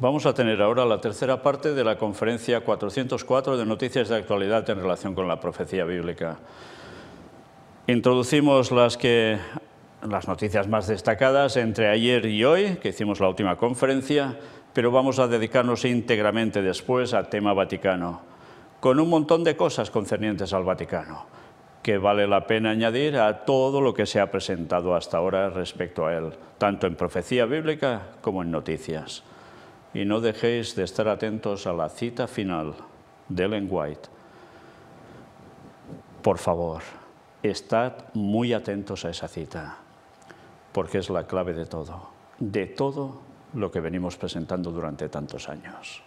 Vamos a tener ahora la tercera parte de la conferencia 404 de Noticias de Actualidad en relación con la profecía bíblica. Introducimos las, que, las noticias más destacadas entre ayer y hoy, que hicimos la última conferencia, pero vamos a dedicarnos íntegramente después al tema Vaticano, con un montón de cosas concernientes al Vaticano, que vale la pena añadir a todo lo que se ha presentado hasta ahora respecto a él, tanto en profecía bíblica como en noticias y no dejéis de estar atentos a la cita final de Ellen White. Por favor, estad muy atentos a esa cita, porque es la clave de todo, de todo lo que venimos presentando durante tantos años.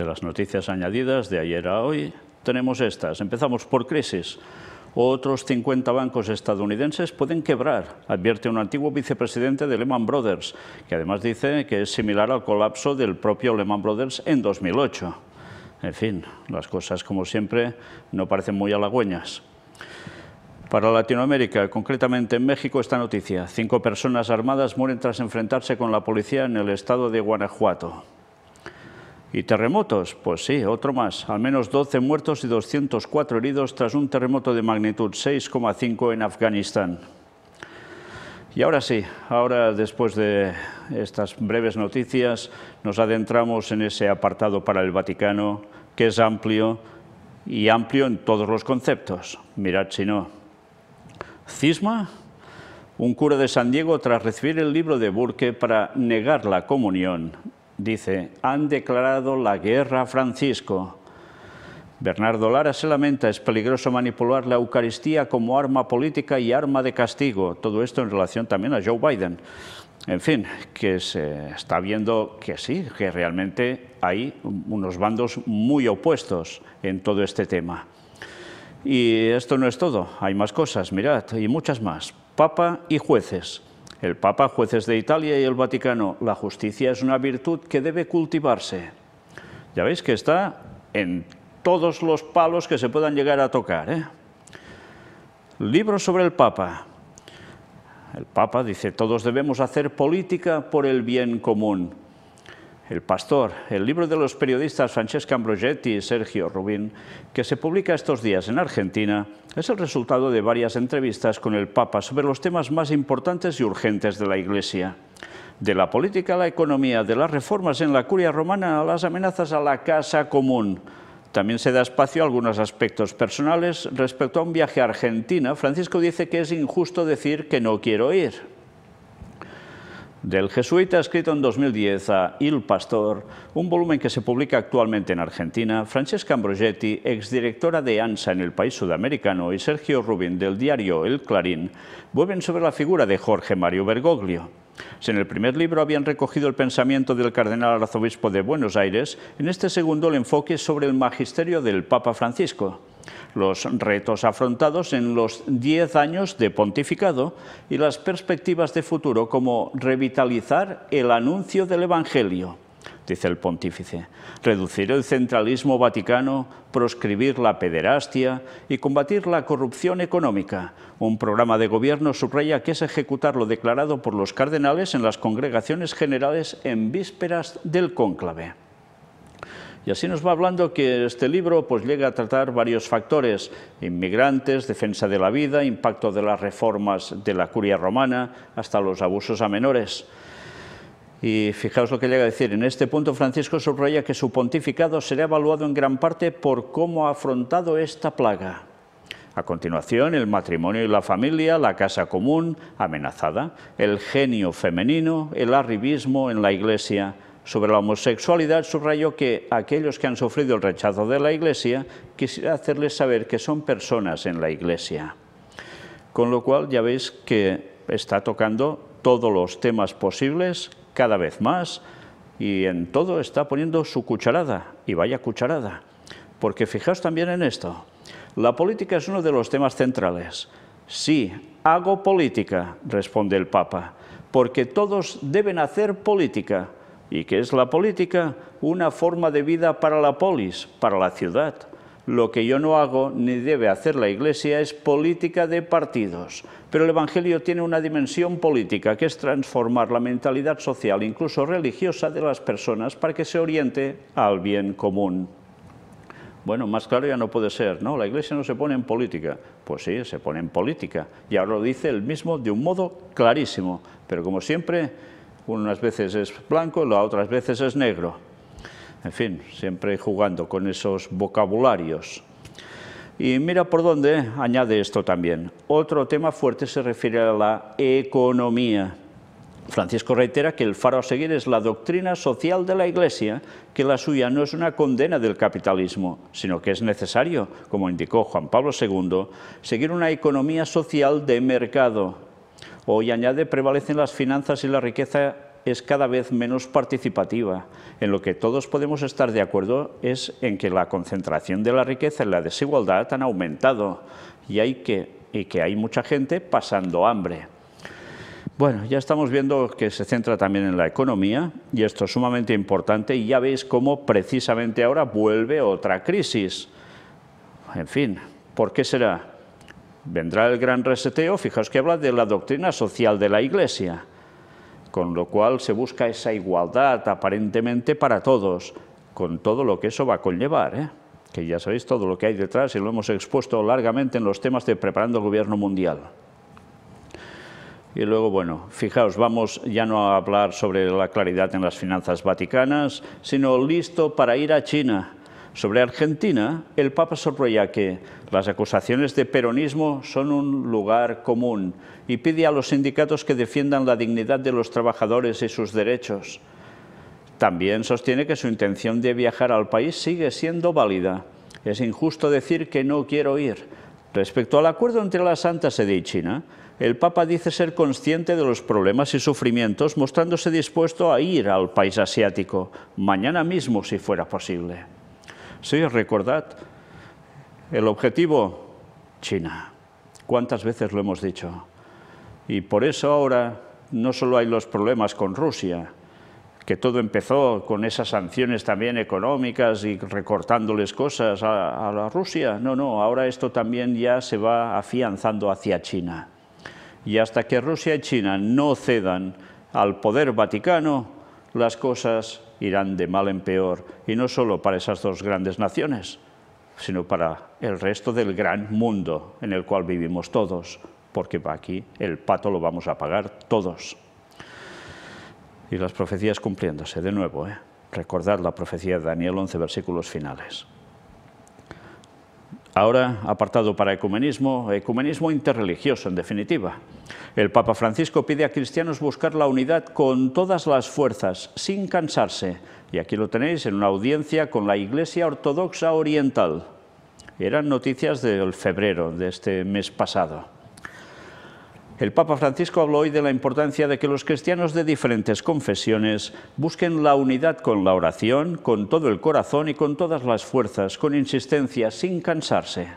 De las noticias añadidas de ayer a hoy, tenemos estas. Empezamos por crisis. Otros 50 bancos estadounidenses pueden quebrar, advierte un antiguo vicepresidente de Lehman Brothers, que además dice que es similar al colapso del propio Lehman Brothers en 2008. En fin, las cosas, como siempre, no parecen muy halagüeñas. Para Latinoamérica, concretamente en México, esta noticia. Cinco personas armadas mueren tras enfrentarse con la policía en el estado de Guanajuato. ¿Y terremotos? Pues sí, otro más. Al menos 12 muertos y 204 heridos tras un terremoto de magnitud 6,5 en Afganistán. Y ahora sí, ahora después de estas breves noticias nos adentramos en ese apartado para el Vaticano que es amplio y amplio en todos los conceptos. Mirad si no. Cisma, un cura de San Diego tras recibir el libro de Burke para negar la comunión dice, han declarado la guerra a Francisco. Bernardo Lara se lamenta, es peligroso manipular la Eucaristía como arma política y arma de castigo. Todo esto en relación también a Joe Biden. En fin, que se está viendo que sí, que realmente hay unos bandos muy opuestos en todo este tema. Y esto no es todo, hay más cosas, mirad, y muchas más. Papa y jueces. El Papa, jueces de Italia y el Vaticano, la justicia es una virtud que debe cultivarse. Ya veis que está en todos los palos que se puedan llegar a tocar. ¿eh? Libro sobre el Papa. El Papa dice, todos debemos hacer política por el bien común. El Pastor, el libro de los periodistas Francesca Ambrogetti y Sergio Rubín, que se publica estos días en Argentina, es el resultado de varias entrevistas con el Papa sobre los temas más importantes y urgentes de la Iglesia. De la política a la economía, de las reformas en la curia romana a las amenazas a la casa común. También se da espacio a algunos aspectos personales. Respecto a un viaje a Argentina, Francisco dice que es injusto decir que no quiero ir del jesuita escrito en 2010 a Il Pastor, un volumen que se publica actualmente en Argentina, Francesca Ambrogetti, exdirectora de ANSA en el país sudamericano, y Sergio Rubin del diario El Clarín, vuelven sobre la figura de Jorge Mario Bergoglio. Si en el primer libro habían recogido el pensamiento del cardenal arzobispo de Buenos Aires, en este segundo el enfoque es sobre el magisterio del Papa Francisco los retos afrontados en los 10 años de pontificado y las perspectivas de futuro como revitalizar el anuncio del Evangelio, dice el pontífice, reducir el centralismo vaticano, proscribir la pederastia y combatir la corrupción económica. Un programa de gobierno subraya que es ejecutar lo declarado por los cardenales en las congregaciones generales en vísperas del cónclave. Y así nos va hablando que este libro pues, llega a tratar varios factores, inmigrantes, defensa de la vida, impacto de las reformas de la curia romana, hasta los abusos a menores. Y fijaos lo que llega a decir. En este punto, Francisco subraya que su pontificado será evaluado en gran parte por cómo ha afrontado esta plaga. A continuación, el matrimonio y la familia, la casa común amenazada, el genio femenino, el arribismo en la iglesia, sobre la homosexualidad subrayó que aquellos que han sufrido el rechazo de la Iglesia quisiera hacerles saber que son personas en la Iglesia. Con lo cual ya veis que está tocando todos los temas posibles cada vez más y en todo está poniendo su cucharada, y vaya cucharada. Porque fijaos también en esto, la política es uno de los temas centrales. Sí, hago política, responde el Papa, porque todos deben hacer política, ¿Y qué es la política? Una forma de vida para la polis, para la ciudad. Lo que yo no hago ni debe hacer la Iglesia es política de partidos. Pero el Evangelio tiene una dimensión política, que es transformar la mentalidad social, incluso religiosa, de las personas para que se oriente al bien común. Bueno, más claro ya no puede ser, ¿no? La Iglesia no se pone en política. Pues sí, se pone en política. Y ahora lo dice el mismo de un modo clarísimo. Pero como siempre, unas veces es blanco, la otras veces es negro. En fin, siempre jugando con esos vocabularios. Y mira por dónde añade esto también. Otro tema fuerte se refiere a la economía. Francisco reitera que el faro a seguir es la doctrina social de la Iglesia, que la suya no es una condena del capitalismo, sino que es necesario, como indicó Juan Pablo II, seguir una economía social de mercado, Hoy, añade, prevalecen las finanzas y la riqueza es cada vez menos participativa. En lo que todos podemos estar de acuerdo es en que la concentración de la riqueza y la desigualdad han aumentado y, hay que, y que hay mucha gente pasando hambre. Bueno, ya estamos viendo que se centra también en la economía y esto es sumamente importante y ya veis cómo precisamente ahora vuelve otra crisis. En fin, ¿por qué será? vendrá el gran reseteo, fijaos que habla de la doctrina social de la Iglesia, con lo cual se busca esa igualdad aparentemente para todos, con todo lo que eso va a conllevar, ¿eh? que ya sabéis todo lo que hay detrás y lo hemos expuesto largamente en los temas de preparando el gobierno mundial. Y luego, bueno, fijaos, vamos ya no a hablar sobre la claridad en las finanzas vaticanas, sino listo para ir a China sobre Argentina, el Papa subraya que las acusaciones de peronismo son un lugar común y pide a los sindicatos que defiendan la dignidad de los trabajadores y sus derechos. También sostiene que su intención de viajar al país sigue siendo válida. Es injusto decir que no quiero ir. Respecto al acuerdo entre la Santa Sede y China, el Papa dice ser consciente de los problemas y sufrimientos, mostrándose dispuesto a ir al país asiático, mañana mismo si fuera posible. Sí, recordad, el objetivo, China. ¿Cuántas veces lo hemos dicho? Y por eso ahora no solo hay los problemas con Rusia, que todo empezó con esas sanciones también económicas y recortándoles cosas a, la Rusia. No, no, ahora esto también ya se va afianzando hacia China. Y hasta que Rusia y China no cedan al poder vaticano, las cosas irán de mal en peor, y no solo para esas dos grandes naciones, sino para el resto del gran mundo en el cual vivimos todos, porque aquí el pato lo vamos a pagar todos. Y las profecías cumpliéndose, de nuevo, ¿eh? recordad la profecía de Daniel 11, versículos finales. Ahora, apartado para ecumenismo, ecumenismo interreligioso, en definitiva. El Papa Francisco pide a cristianos buscar la unidad con todas las fuerzas, sin cansarse. Y aquí lo tenéis en una audiencia con la Iglesia Ortodoxa Oriental. Eran noticias del febrero de este mes pasado. El Papa Francisco habló hoy de la importancia de que los cristianos de diferentes confesiones busquen la unidad con la oración, con todo el corazón y con todas las fuerzas, con insistencia, sin cansarse.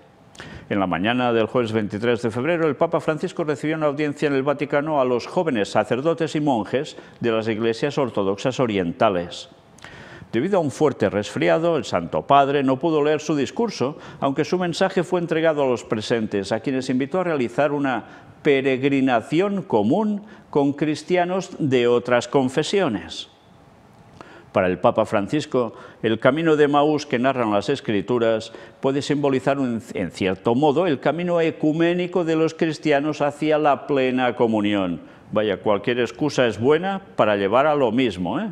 En la mañana del jueves 23 de febrero, el Papa Francisco recibió una audiencia en el Vaticano a los jóvenes sacerdotes y monjes de las iglesias ortodoxas orientales. Debido a un fuerte resfriado, el Santo Padre no pudo leer su discurso, aunque su mensaje fue entregado a los presentes, a quienes invitó a realizar una peregrinación común con cristianos de otras confesiones. Para el Papa Francisco, el camino de Maús que narran las Escrituras puede simbolizar, en cierto modo, el camino ecuménico de los cristianos hacia la plena comunión. Vaya, cualquier excusa es buena para llevar a lo mismo, ¿eh?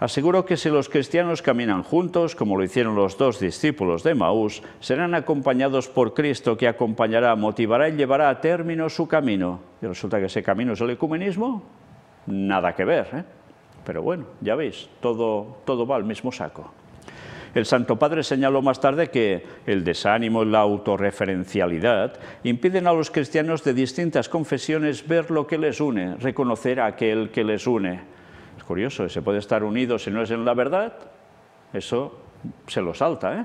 aseguró que si los cristianos caminan juntos, como lo hicieron los dos discípulos de Maús, serán acompañados por Cristo que acompañará, motivará y llevará a término su camino. Y resulta que ese camino es el ecumenismo, nada que ver. ¿eh? Pero bueno, ya veis, todo, todo va al mismo saco. El Santo Padre señaló más tarde que el desánimo y la autorreferencialidad impiden a los cristianos de distintas confesiones ver lo que les une, reconocer a aquel que les une curioso, se puede estar unido si no es en la verdad, eso se lo salta. ¿eh?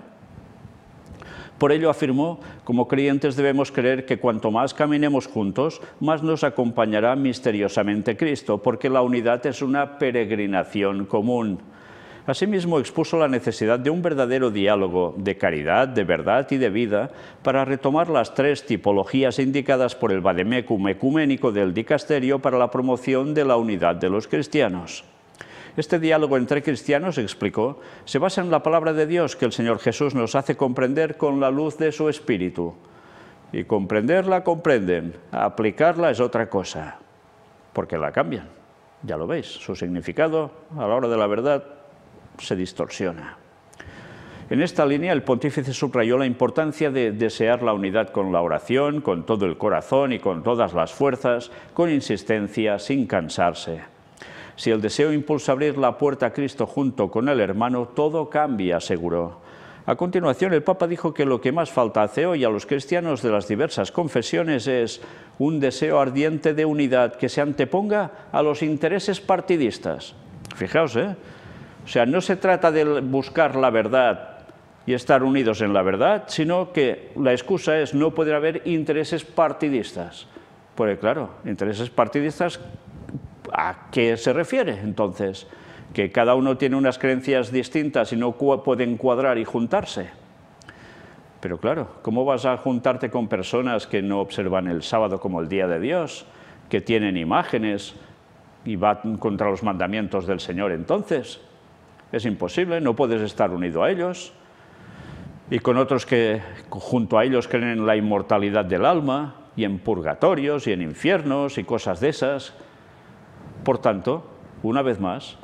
Por ello afirmó, como creyentes debemos creer que cuanto más caminemos juntos, más nos acompañará misteriosamente Cristo, porque la unidad es una peregrinación común. Asimismo, expuso la necesidad de un verdadero diálogo de caridad, de verdad y de vida para retomar las tres tipologías indicadas por el Vademecum ecuménico del dicasterio para la promoción de la unidad de los cristianos. Este diálogo entre cristianos, explicó, se basa en la palabra de Dios que el Señor Jesús nos hace comprender con la luz de su espíritu. Y comprenderla comprenden, aplicarla es otra cosa, porque la cambian. Ya lo veis, su significado a la hora de la verdad se distorsiona. En esta línea, el pontífice subrayó la importancia de desear la unidad con la oración, con todo el corazón y con todas las fuerzas, con insistencia, sin cansarse. Si el deseo impulsa abrir la puerta a Cristo junto con el hermano, todo cambia, aseguró. A continuación, el Papa dijo que lo que más falta hace hoy a los cristianos de las diversas confesiones es un deseo ardiente de unidad que se anteponga a los intereses partidistas. Fijaos, ¿eh? O sea, no se trata de buscar la verdad y estar unidos en la verdad, sino que la excusa es no poder haber intereses partidistas. Porque claro, intereses partidistas ¿A qué se refiere entonces? ¿Que cada uno tiene unas creencias distintas y no pueden cuadrar y juntarse? Pero claro, ¿cómo vas a juntarte con personas que no observan el sábado como el día de Dios, que tienen imágenes y van contra los mandamientos del Señor entonces? Es imposible, no puedes estar unido a ellos. Y con otros que junto a ellos creen en la inmortalidad del alma y en purgatorios y en infiernos y cosas de esas, por tanto, una vez más,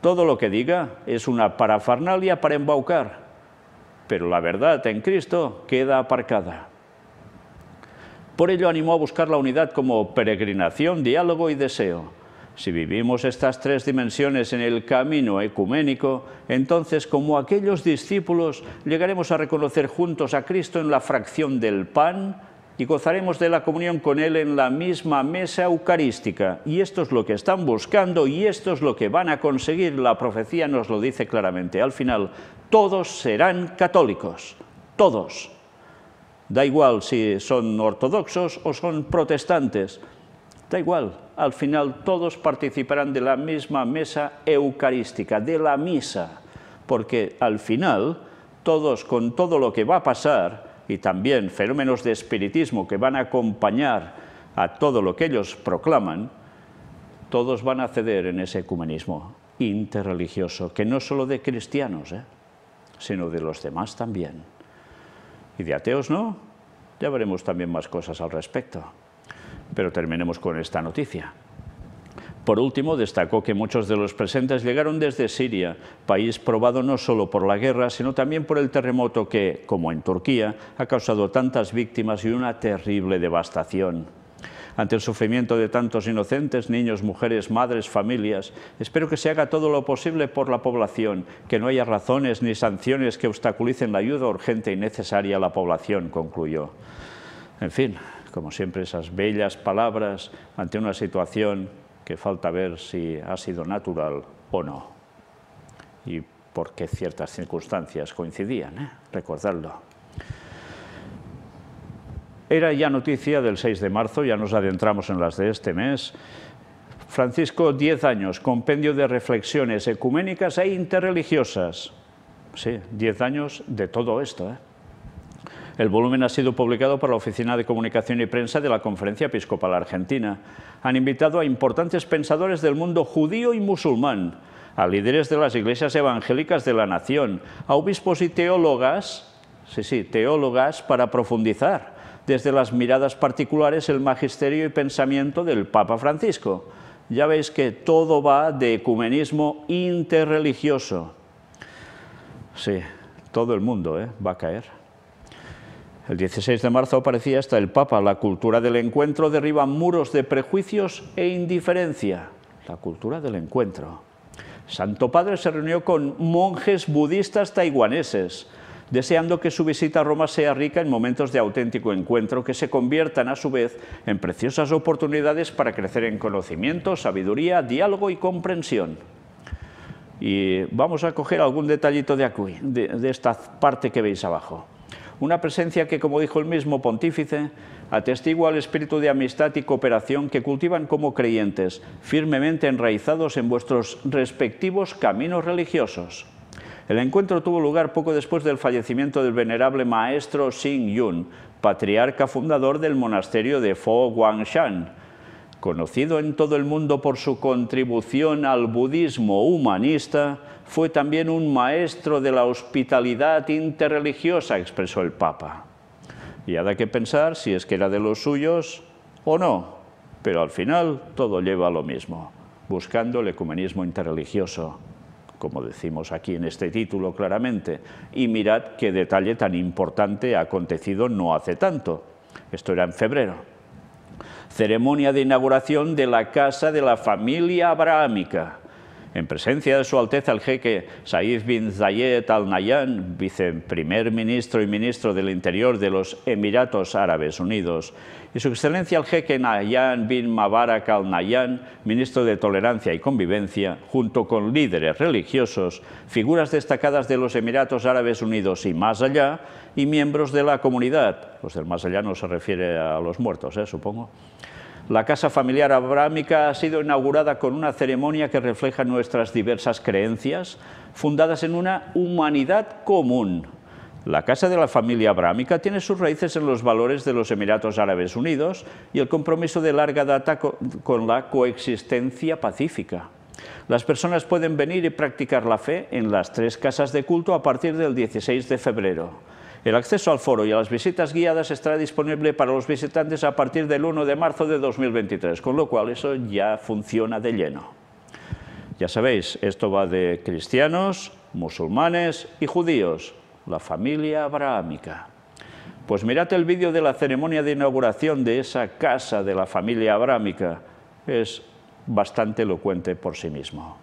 todo lo que diga es una parafernalia para embaucar, pero la verdad en Cristo queda aparcada. Por ello animó a buscar la unidad como peregrinación, diálogo y deseo. Si vivimos estas tres dimensiones en el camino ecuménico, entonces como aquellos discípulos llegaremos a reconocer juntos a Cristo en la fracción del pan, y gozaremos de la comunión con Él en la misma mesa eucarística. Y esto es lo que están buscando y esto es lo que van a conseguir. La profecía nos lo dice claramente. Al final, todos serán católicos, todos. Da igual si son ortodoxos o son protestantes, da igual. Al final todos participarán de la misma mesa eucarística, de la misa, porque al final todos con todo lo que va a pasar, y también fenómenos de espiritismo que van a acompañar a todo lo que ellos proclaman, todos van a ceder en ese ecumenismo interreligioso, que no solo de cristianos, ¿eh? sino de los demás también. Y de ateos no, ya veremos también más cosas al respecto. Pero terminemos con esta noticia. Por último, destacó que muchos de los presentes llegaron desde Siria, país probado no solo por la guerra, sino también por el terremoto que, como en Turquía, ha causado tantas víctimas y una terrible devastación. Ante el sufrimiento de tantos inocentes, niños, mujeres, madres, familias, espero que se haga todo lo posible por la población, que no haya razones ni sanciones que obstaculicen la ayuda urgente y necesaria a la población, concluyó. En fin, como siempre, esas bellas palabras ante una situación que falta ver si ha sido natural o no. Y por qué ciertas circunstancias coincidían, recordarlo ¿eh? recordadlo. Era ya noticia del 6 de marzo, ya nos adentramos en las de este mes. Francisco, 10 años, compendio de reflexiones ecuménicas e interreligiosas. Sí, 10 años de todo esto. ¿eh? El volumen ha sido publicado por la Oficina de Comunicación y Prensa de la Conferencia Episcopal Argentina. Han invitado a importantes pensadores del mundo judío y musulmán, a líderes de las iglesias evangélicas de la nación, a obispos y teólogas, sí, sí, teólogas para profundizar desde las miradas particulares el magisterio y pensamiento del Papa Francisco. Ya veis que todo va de ecumenismo interreligioso. Sí, todo el mundo ¿eh? va a caer. El 16 de marzo aparecía hasta el Papa. La cultura del encuentro derriba muros de prejuicios e indiferencia. La cultura del encuentro. Santo Padre se reunió con monjes budistas taiwaneses, deseando que su visita a Roma sea rica en momentos de auténtico encuentro que se conviertan a su vez en preciosas oportunidades para crecer en conocimiento, sabiduría, diálogo y comprensión. Y vamos a coger algún detallito de, aquí, de esta parte que veis abajo una presencia que, como dijo el mismo pontífice, atestigua al espíritu de amistad y cooperación que cultivan como creyentes, firmemente enraizados en vuestros respectivos caminos religiosos. El encuentro tuvo lugar poco después del fallecimiento del venerable maestro Xing Yun, patriarca fundador del monasterio de Fo Guangshan, conocido en todo el mundo por su contribución al budismo humanista, fue también un maestro de la hospitalidad interreligiosa, expresó el Papa. Y ha que pensar si es que era de los suyos o no, pero al final todo lleva a lo mismo, buscando el ecumenismo interreligioso, como decimos aquí en este título claramente. Y mirad qué detalle tan importante ha acontecido no hace tanto. Esto era en febrero. Ceremonia de inauguración de la Casa de la Familia Abrahámica, en presencia de Su Alteza el jeque Saif bin Zayed Al nayan viceprimer ministro y ministro del Interior de los Emiratos Árabes Unidos, y Su Excelencia el jeque Nayan bin Mabarak Al nayan ministro de Tolerancia y Convivencia, junto con líderes religiosos, figuras destacadas de los Emiratos Árabes Unidos y más allá, y miembros de la comunidad. Los del más allá no se refiere a los muertos, ¿eh? supongo. La casa familiar abrámica ha sido inaugurada con una ceremonia que refleja nuestras diversas creencias, fundadas en una humanidad común. La casa de la familia abrámica tiene sus raíces en los valores de los Emiratos Árabes Unidos y el compromiso de larga data con la coexistencia pacífica. Las personas pueden venir y practicar la fe en las tres casas de culto a partir del 16 de febrero. El acceso al foro y a las visitas guiadas estará disponible para los visitantes a partir del 1 de marzo de 2023, con lo cual eso ya funciona de lleno. Ya sabéis, esto va de cristianos, musulmanes y judíos, la familia abrahámica. Pues mirad el vídeo de la ceremonia de inauguración de esa casa de la familia abrahámica. Es bastante elocuente por sí mismo.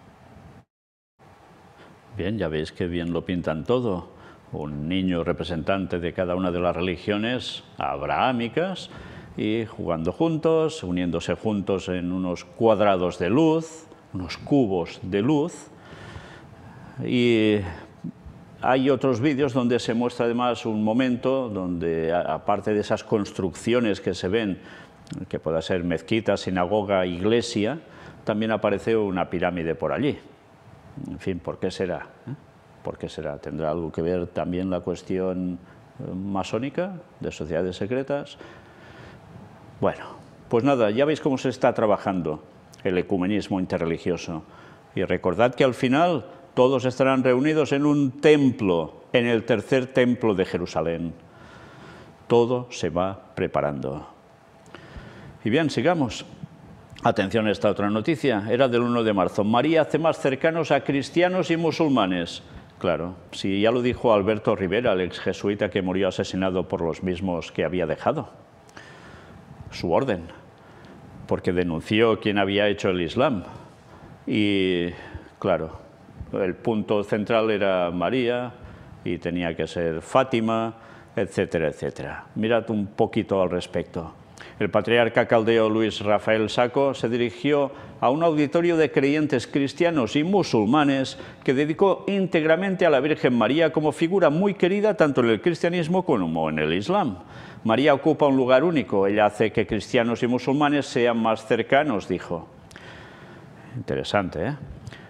Bien, ya veis que bien lo pintan todo un niño representante de cada una de las religiones abrahámicas y jugando juntos, uniéndose juntos en unos cuadrados de luz, unos cubos de luz. Y hay otros vídeos donde se muestra además un momento donde, aparte de esas construcciones que se ven, que pueda ser mezquita, sinagoga, iglesia, también aparece una pirámide por allí. En fin, ¿por qué será? Eh? ¿Por qué será? ¿Tendrá algo que ver también la cuestión eh, masónica de sociedades secretas? Bueno, pues nada, ya veis cómo se está trabajando el ecumenismo interreligioso. Y recordad que al final todos estarán reunidos en un templo, en el tercer templo de Jerusalén. Todo se va preparando. Y bien, sigamos. Atención a esta otra noticia, era del 1 de marzo. María hace más cercanos a cristianos y musulmanes. Claro, si ya lo dijo Alberto Rivera, el ex jesuita que murió asesinado por los mismos que había dejado su orden, porque denunció quién había hecho el Islam. Y claro, el punto central era María y tenía que ser Fátima, etcétera, etcétera. Mirad un poquito al respecto. El patriarca caldeo Luis Rafael Saco se dirigió a un auditorio de creyentes cristianos y musulmanes que dedicó íntegramente a la Virgen María como figura muy querida tanto en el cristianismo como en el Islam. María ocupa un lugar único, ella hace que cristianos y musulmanes sean más cercanos, dijo. Interesante, ¿eh?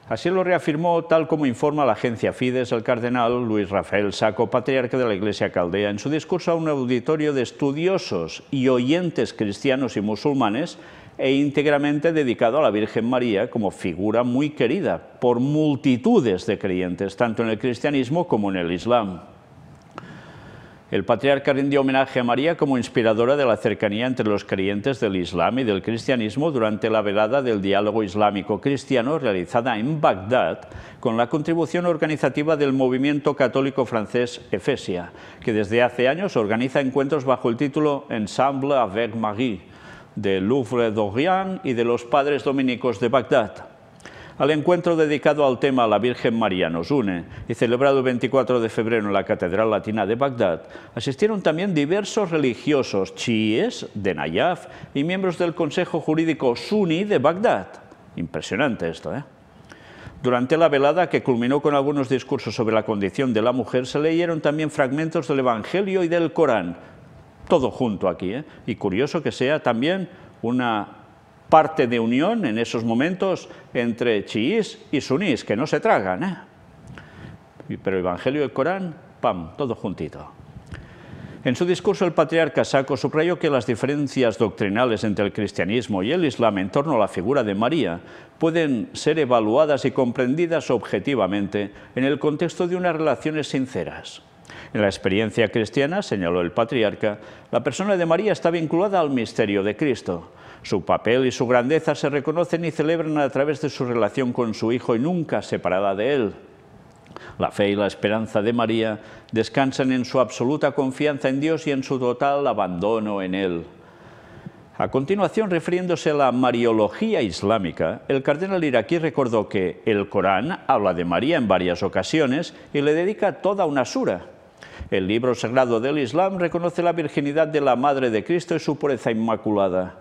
Así lo reafirmó, tal como informa la agencia Fides, el cardenal Luis Rafael Saco, patriarca de la Iglesia Caldea, en su discurso a un auditorio de estudiosos y oyentes cristianos y musulmanes e íntegramente dedicado a la Virgen María como figura muy querida por multitudes de creyentes, tanto en el cristianismo como en el Islam. El patriarca rindió homenaje a María como inspiradora de la cercanía entre los creyentes del Islam y del cristianismo durante la velada del diálogo islámico-cristiano realizada en Bagdad con la contribución organizativa del movimiento católico francés Efesia, que desde hace años organiza encuentros bajo el título Ensemble avec Marie, de Louvre d'Orient y de los padres dominicos de Bagdad al encuentro dedicado al tema La Virgen María nos une y celebrado el 24 de febrero en la Catedral Latina de Bagdad, asistieron también diversos religiosos chiíes de Nayaf y miembros del Consejo Jurídico Sunni de Bagdad. Impresionante esto, ¿eh? Durante la velada, que culminó con algunos discursos sobre la condición de la mujer, se leyeron también fragmentos del Evangelio y del Corán, todo junto aquí. ¿eh? Y curioso que sea también una parte de unión en esos momentos entre chiís y sunís, que no se tragan. ¿eh? Pero el Evangelio y el Corán, pam, todo juntito. En su discurso el patriarca Saco subrayó que las diferencias doctrinales entre el cristianismo y el islam en torno a la figura de María pueden ser evaluadas y comprendidas objetivamente en el contexto de unas relaciones sinceras. En la experiencia cristiana, señaló el patriarca, la persona de María está vinculada al misterio de Cristo. Su papel y su grandeza se reconocen y celebran a través de su relación con su Hijo y nunca separada de Él. La fe y la esperanza de María descansan en su absoluta confianza en Dios y en su total abandono en Él. A continuación, refiriéndose a la mariología islámica, el cardenal iraquí recordó que el Corán habla de María en varias ocasiones y le dedica toda una sura, el libro sagrado del Islam reconoce la virginidad de la Madre de Cristo y su pureza inmaculada.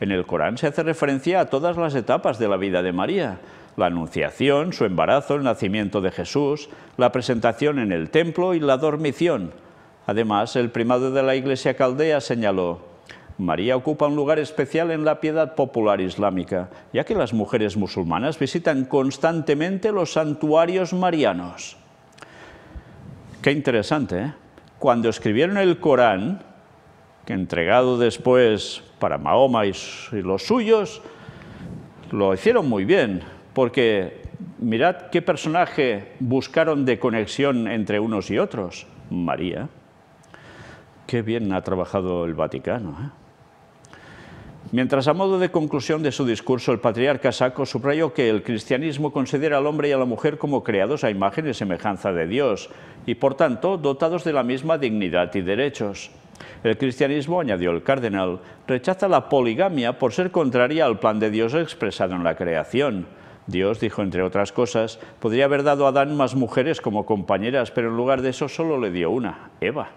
En el Corán se hace referencia a todas las etapas de la vida de María, la anunciación, su embarazo, el nacimiento de Jesús, la presentación en el templo y la dormición. Además, el primado de la Iglesia Caldea señaló, María ocupa un lugar especial en la piedad popular islámica, ya que las mujeres musulmanas visitan constantemente los santuarios marianos. Qué interesante, ¿eh? Cuando escribieron el Corán, que entregado después para Mahoma y, y los suyos, lo hicieron muy bien, porque mirad qué personaje buscaron de conexión entre unos y otros, María. Qué bien ha trabajado el Vaticano. ¿eh? Mientras a modo de conclusión de su discurso, el patriarca Saco subrayó que el cristianismo considera al hombre y a la mujer como creados a imagen y semejanza de Dios y, por tanto, dotados de la misma dignidad y derechos. El cristianismo, añadió el cardenal, rechaza la poligamia por ser contraria al plan de Dios expresado en la creación. Dios dijo, entre otras cosas, podría haber dado a Adán más mujeres como compañeras, pero en lugar de eso solo le dio una, Eva.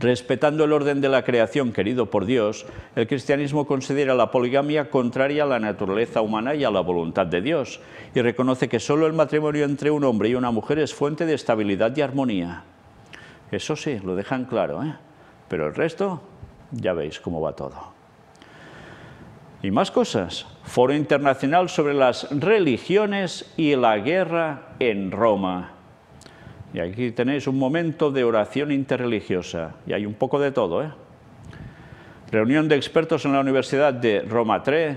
Respetando el orden de la creación querido por Dios, el cristianismo considera la poligamia contraria a la naturaleza humana y a la voluntad de Dios, y reconoce que solo el matrimonio entre un hombre y una mujer es fuente de estabilidad y armonía. Eso sí, lo dejan claro, ¿eh? pero el resto ya veis cómo va todo. Y más cosas. Foro Internacional sobre las Religiones y la Guerra en Roma. Y aquí tenéis un momento de oración interreligiosa. Y hay un poco de todo, ¿eh? Reunión de expertos en la Universidad de Roma III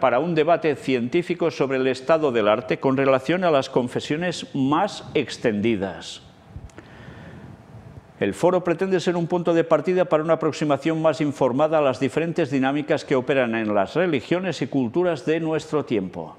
para un debate científico sobre el estado del arte con relación a las confesiones más extendidas. El foro pretende ser un punto de partida para una aproximación más informada a las diferentes dinámicas que operan en las religiones y culturas de nuestro tiempo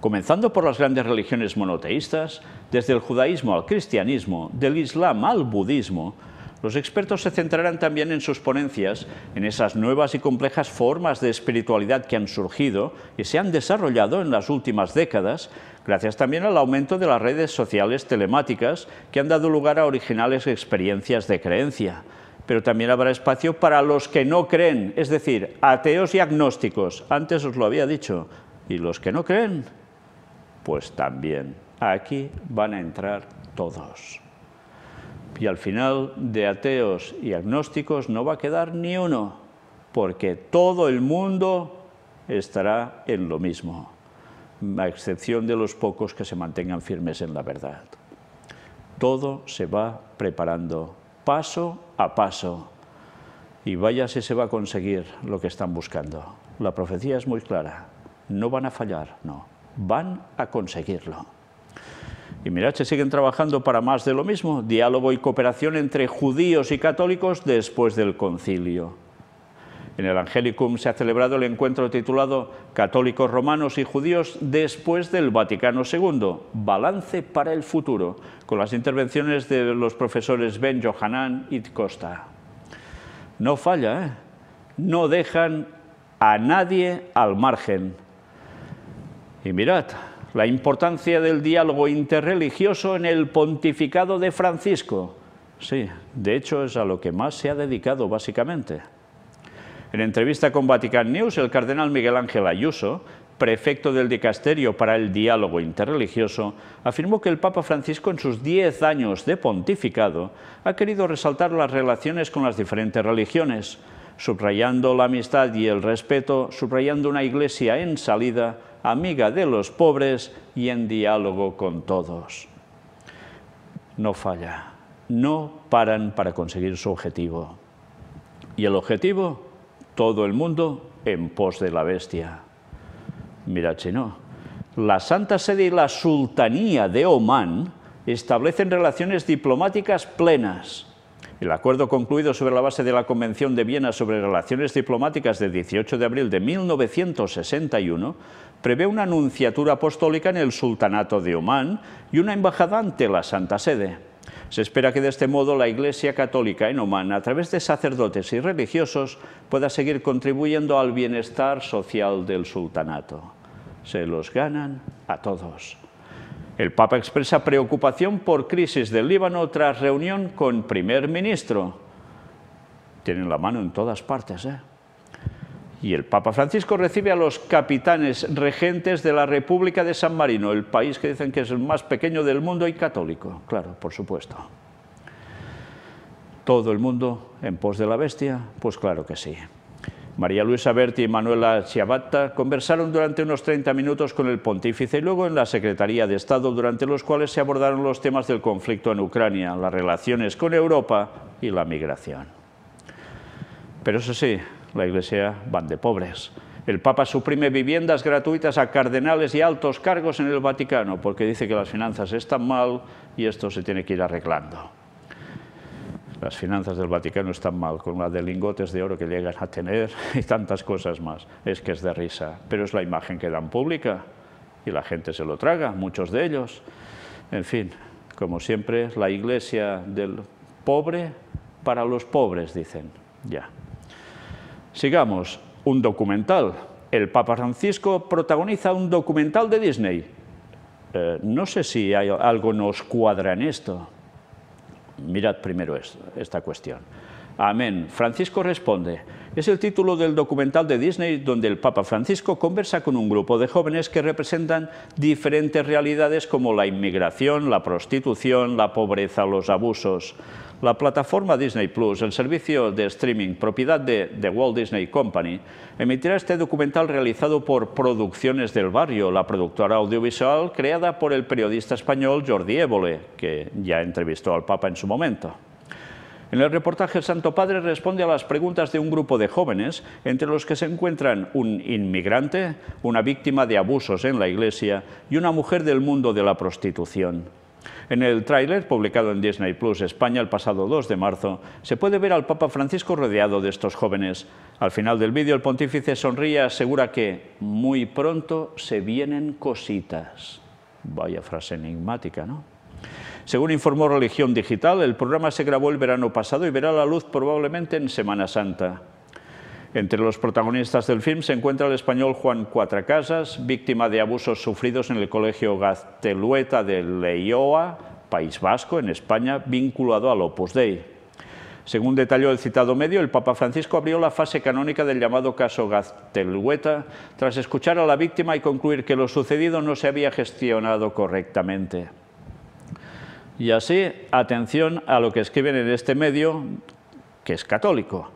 comenzando por las grandes religiones monoteístas, desde el judaísmo al cristianismo, del islam al budismo, los expertos se centrarán también en sus ponencias, en esas nuevas y complejas formas de espiritualidad que han surgido y se han desarrollado en las últimas décadas, gracias también al aumento de las redes sociales telemáticas que han dado lugar a originales experiencias de creencia. Pero también habrá espacio para los que no creen, es decir, ateos y agnósticos, antes os lo había dicho, y los que no creen, pues también aquí van a entrar todos. Y al final de ateos y agnósticos no va a quedar ni uno, porque todo el mundo estará en lo mismo, a excepción de los pocos que se mantengan firmes en la verdad. Todo se va preparando paso a paso y vaya si se va a conseguir lo que están buscando. La profecía es muy clara, no van a fallar, no van a conseguirlo. Y mirad, se siguen trabajando para más de lo mismo, diálogo y cooperación entre judíos y católicos después del concilio. En el Angelicum se ha celebrado el encuentro titulado Católicos romanos y judíos después del Vaticano II, balance para el futuro, con las intervenciones de los profesores Ben Johanan y Costa. No falla, ¿eh? no dejan a nadie al margen y mirad, la importancia del diálogo interreligioso en el pontificado de Francisco. Sí, de hecho es a lo que más se ha dedicado básicamente. En entrevista con Vatican News, el cardenal Miguel Ángel Ayuso, prefecto del Dicasterio para el Diálogo Interreligioso, afirmó que el Papa Francisco en sus 10 años de pontificado ha querido resaltar las relaciones con las diferentes religiones, subrayando la amistad y el respeto, subrayando una iglesia en salida, amiga de los pobres y en diálogo con todos. No falla, no paran para conseguir su objetivo. ¿Y el objetivo? Todo el mundo en pos de la bestia. Mira, chino, la Santa Sede y la Sultanía de Omán establecen relaciones diplomáticas plenas el acuerdo concluido sobre la base de la Convención de Viena sobre Relaciones Diplomáticas de 18 de abril de 1961 prevé una nunciatura apostólica en el Sultanato de Omán y una embajada ante la Santa Sede. Se espera que de este modo la Iglesia Católica en Oman, a través de sacerdotes y religiosos, pueda seguir contribuyendo al bienestar social del sultanato. Se los ganan a todos. El Papa expresa preocupación por crisis del Líbano tras reunión con primer ministro. Tienen la mano en todas partes. ¿eh? Y el Papa Francisco recibe a los capitanes regentes de la República de San Marino, el país que dicen que es el más pequeño del mundo y católico, claro, por supuesto. ¿Todo el mundo en pos de la bestia? Pues claro que sí. María Luisa Berti y Manuela Ciabatta conversaron durante unos 30 minutos con el pontífice y luego en la Secretaría de Estado, durante los cuales se abordaron los temas del conflicto en Ucrania, las relaciones con Europa y la migración. Pero eso sí, la Iglesia va de pobres. El Papa suprime viviendas gratuitas a cardenales y altos cargos en el Vaticano porque dice que las finanzas están mal y esto se tiene que ir arreglando las finanzas del Vaticano están mal, con la de lingotes de oro que llegan a tener y tantas cosas más. Es que es de risa, pero es la imagen que dan pública y la gente se lo traga, muchos de ellos. En fin, como siempre, la iglesia del pobre para los pobres, dicen. Ya. Sigamos, un documental. El Papa Francisco protagoniza un documental de Disney. Eh, no sé si algo nos cuadra en esto Mirad primero esta, cuestión. Amén. Francisco responde. Es el título del documental de Disney donde el Papa Francisco conversa con un grupo de jóvenes que representan diferentes realidades como la inmigración, la prostitución, la pobreza, los abusos. La plataforma Disney Plus, el servicio de streaming propiedad de The Walt Disney Company, emitirá este documental realizado por Producciones del Barrio, la productora audiovisual creada por el periodista español Jordi Évole, que ya entrevistó al Papa en su momento. En el reportaje, el Santo Padre responde a las preguntas de un grupo de jóvenes, entre los que se encuentran un inmigrante, una víctima de abusos en la iglesia y una mujer del mundo de la prostitución. En el tráiler, publicado en Disney Plus España el pasado 2 de marzo, se puede ver al Papa Francisco rodeado de estos jóvenes. Al final del vídeo, el pontífice sonríe y asegura que muy pronto se vienen cositas. Vaya frase enigmática, ¿no? Según informó Religión Digital, el programa se grabó el verano pasado y verá la luz probablemente en Semana Santa. Entre los protagonistas del film se encuentra el español Juan Cuatracasas, víctima de abusos sufridos en el colegio Gaztelueta de Leioa, País Vasco, en España, vinculado al Opus Dei. Según detalló el citado medio, el Papa Francisco abrió la fase canónica del llamado caso Gaztelueta tras escuchar a la víctima y concluir que lo sucedido no se había gestionado correctamente. Y así, atención a lo que escriben en este medio, que es católico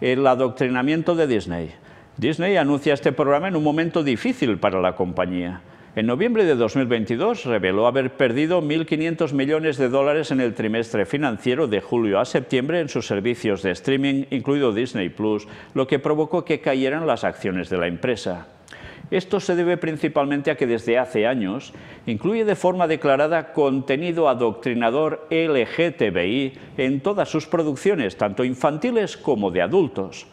el adoctrinamiento de Disney. Disney anuncia este programa en un momento difícil para la compañía. En noviembre de 2022 reveló haber perdido 1.500 millones de dólares en el trimestre financiero de julio a septiembre en sus servicios de streaming, incluido Disney Plus, lo que provocó que cayeran las acciones de la empresa. Esto se debe principalmente a que desde hace años incluye de forma declarada contenido adoctrinador LGTBI en todas sus producciones, tanto infantiles como de adultos.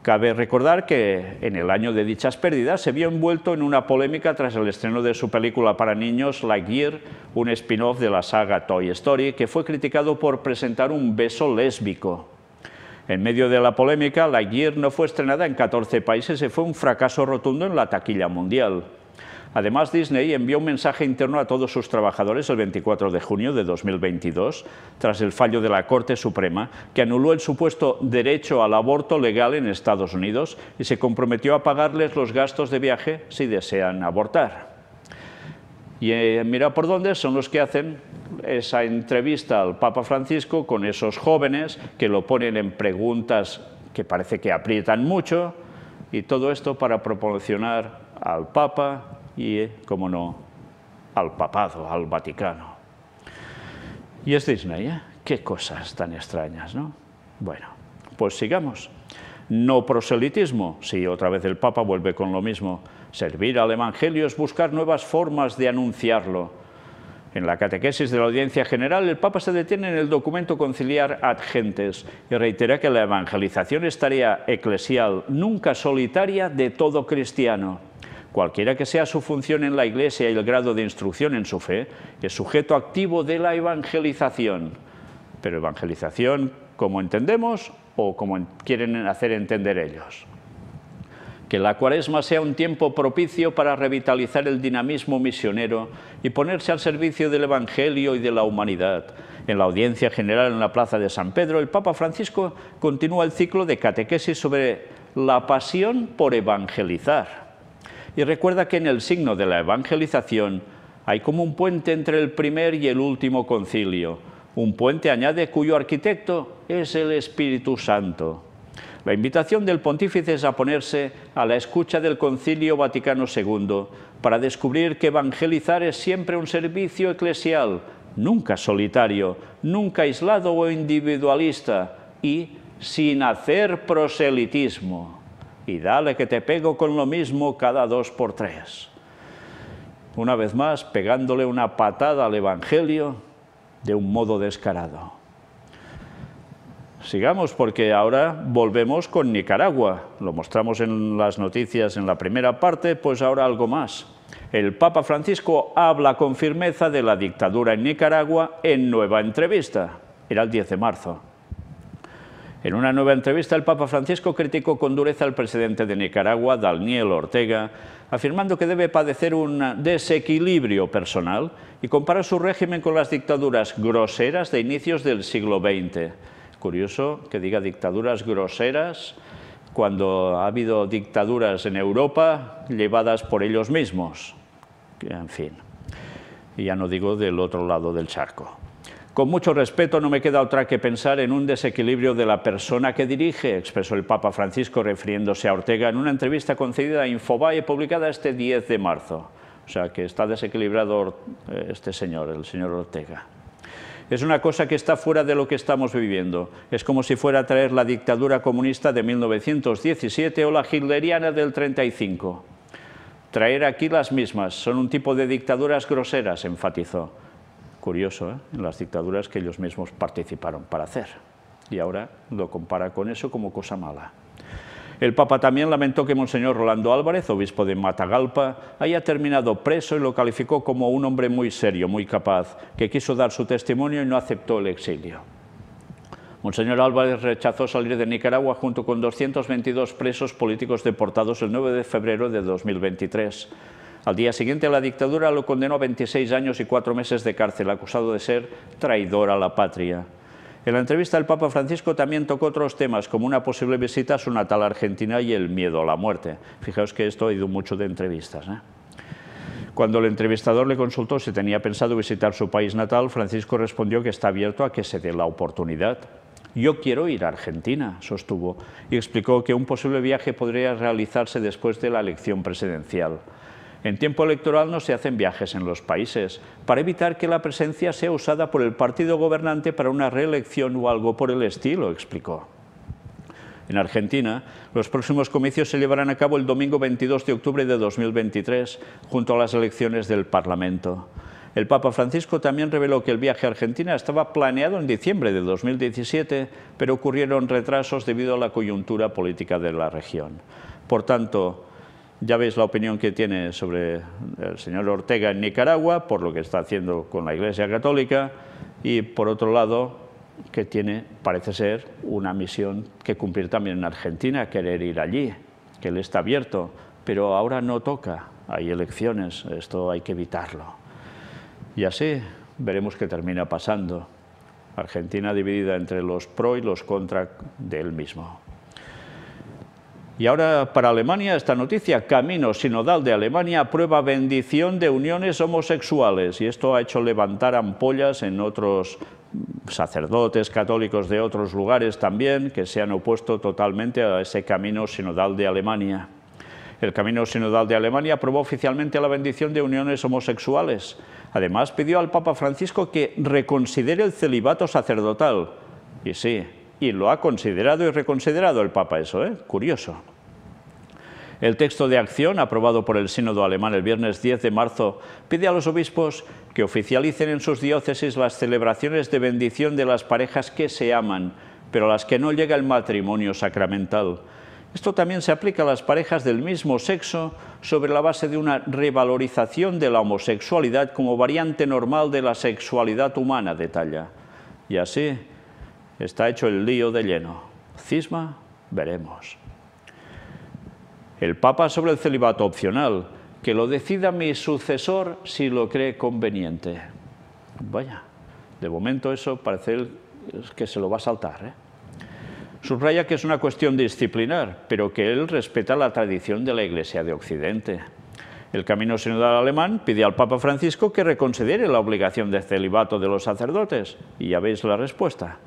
Cabe recordar que en el año de dichas pérdidas se vio envuelto en una polémica tras el estreno de su película para niños Gear, un spin-off de la saga Toy Story, que fue criticado por presentar un beso lésbico. En medio de la polémica, la Gear no fue estrenada en 14 países y fue un fracaso rotundo en la taquilla mundial. Además, Disney envió un mensaje interno a todos sus trabajadores el 24 de junio de 2022, tras el fallo de la Corte Suprema, que anuló el supuesto derecho al aborto legal en Estados Unidos y se comprometió a pagarles los gastos de viaje si desean abortar. Y eh, mira por dónde son los que hacen esa entrevista al Papa Francisco con esos jóvenes que lo ponen en preguntas que parece que aprietan mucho y todo esto para proporcionar al Papa y, eh, como no, al papado, al Vaticano. Y es Disney, ¿eh? Qué cosas tan extrañas, ¿no? Bueno, pues sigamos. No proselitismo, si otra vez el Papa vuelve con lo mismo. Servir al Evangelio es buscar nuevas formas de anunciarlo. En la catequesis de la audiencia general, el Papa se detiene en el documento conciliar ad gentes y reitera que la evangelización es tarea eclesial, nunca solitaria, de todo cristiano. Cualquiera que sea su función en la Iglesia y el grado de instrucción en su fe, es sujeto activo de la evangelización. Pero evangelización, como entendemos, o como quieren hacer entender ellos. Que la cuaresma sea un tiempo propicio para revitalizar el dinamismo misionero y ponerse al servicio del Evangelio y de la humanidad. En la audiencia general en la Plaza de San Pedro, el Papa Francisco continúa el ciclo de catequesis sobre la pasión por evangelizar. Y recuerda que en el signo de la evangelización hay como un puente entre el primer y el último concilio, un puente, añade, cuyo arquitecto es el Espíritu Santo. La invitación del pontífice es a ponerse a la escucha del Concilio Vaticano II para descubrir que evangelizar es siempre un servicio eclesial, nunca solitario, nunca aislado o individualista y sin hacer proselitismo. Y dale que te pego con lo mismo cada dos por tres. Una vez más, pegándole una patada al Evangelio de un modo descarado. Sigamos, porque ahora volvemos con Nicaragua. Lo mostramos en las noticias en la primera parte, pues ahora algo más. El Papa Francisco habla con firmeza de la dictadura en Nicaragua en nueva entrevista. Era el 10 de marzo. En una nueva entrevista, el Papa Francisco criticó con dureza al presidente de Nicaragua, Daniel Ortega, afirmando que debe padecer un desequilibrio personal y compara su régimen con las dictaduras groseras de inicios del siglo XX. Curioso que diga dictaduras groseras cuando ha habido dictaduras en Europa llevadas por ellos mismos. En fin, ya no digo del otro lado del charco. Con mucho respeto, no me queda otra que pensar en un desequilibrio de la persona que dirige, expresó el Papa Francisco refiriéndose a Ortega en una entrevista concedida a Infobae publicada este 10 de marzo. O sea que está desequilibrado eh, este señor, el señor Ortega. Es una cosa que está fuera de lo que estamos viviendo. Es como si fuera a traer la dictadura comunista de 1917 o la hitleriana del 35. Traer aquí las mismas. Son un tipo de dictaduras groseras, enfatizó. Curioso, ¿eh? las dictaduras que ellos mismos participaron para hacer. Y ahora lo compara con eso como cosa mala. El Papa también lamentó que Monseñor Rolando Álvarez, obispo de Matagalpa, haya terminado preso y lo calificó como un hombre muy serio, muy capaz, que quiso dar su testimonio y no aceptó el exilio. Monseñor Álvarez rechazó salir de Nicaragua junto con 222 presos políticos deportados el 9 de febrero de 2023. Al día siguiente, la dictadura lo condenó a 26 años y 4 meses de cárcel, acusado de ser traidor a la patria. En la entrevista el Papa Francisco también tocó otros temas, como una posible visita a su natal Argentina y el miedo a la muerte. Fijaos que esto ha ido mucho de entrevistas. ¿eh? Cuando el entrevistador le consultó si tenía pensado visitar su país natal, Francisco respondió que está abierto a que se dé la oportunidad. Yo quiero ir a Argentina, sostuvo, y explicó que un posible viaje podría realizarse después de la elección presidencial. En tiempo electoral no se hacen viajes en los países, para evitar que la presencia sea usada por el partido gobernante para una reelección o algo por el estilo, explicó. En Argentina, los próximos comicios se llevarán a cabo el domingo 22 de octubre de 2023, junto a las elecciones del Parlamento. El Papa Francisco también reveló que el viaje a Argentina estaba planeado en diciembre de 2017, pero ocurrieron retrasos debido a la coyuntura política de la región. Por tanto, ya veis la opinión que tiene sobre el señor Ortega en Nicaragua, por lo que está haciendo con la Iglesia Católica, y por otro lado, que tiene, parece ser, una misión que cumplir también en Argentina, querer ir allí, que él está abierto, pero ahora no toca, hay elecciones, esto hay que evitarlo. Y así veremos qué termina pasando. Argentina dividida entre los pro y los contra de él mismo. Y ahora para Alemania esta noticia, Camino Sinodal de Alemania aprueba bendición de uniones homosexuales y esto ha hecho levantar ampollas en otros sacerdotes católicos de otros lugares también que se han opuesto totalmente a ese Camino Sinodal de Alemania. El Camino Sinodal de Alemania aprobó oficialmente la bendición de uniones homosexuales. Además pidió al Papa Francisco que reconsidere el celibato sacerdotal. Y sí, y lo ha considerado y reconsiderado el Papa eso, ¿eh? curioso. El texto de acción, aprobado por el Sínodo Alemán el viernes 10 de marzo, pide a los obispos que oficialicen en sus diócesis las celebraciones de bendición de las parejas que se aman, pero a las que no llega el matrimonio sacramental. Esto también se aplica a las parejas del mismo sexo sobre la base de una revalorización de la homosexualidad como variante normal de la sexualidad humana, detalla. Y así, está hecho el lío de lleno. Cisma, veremos. El Papa sobre el celibato opcional, que lo decida mi sucesor si lo cree conveniente. Vaya, de momento eso parece que se lo va a saltar. ¿eh? Subraya que es una cuestión disciplinar, pero que él respeta la tradición de la Iglesia de Occidente. El camino senador alemán pide al Papa Francisco que reconsidere la obligación de celibato de los sacerdotes, y ya veis la respuesta.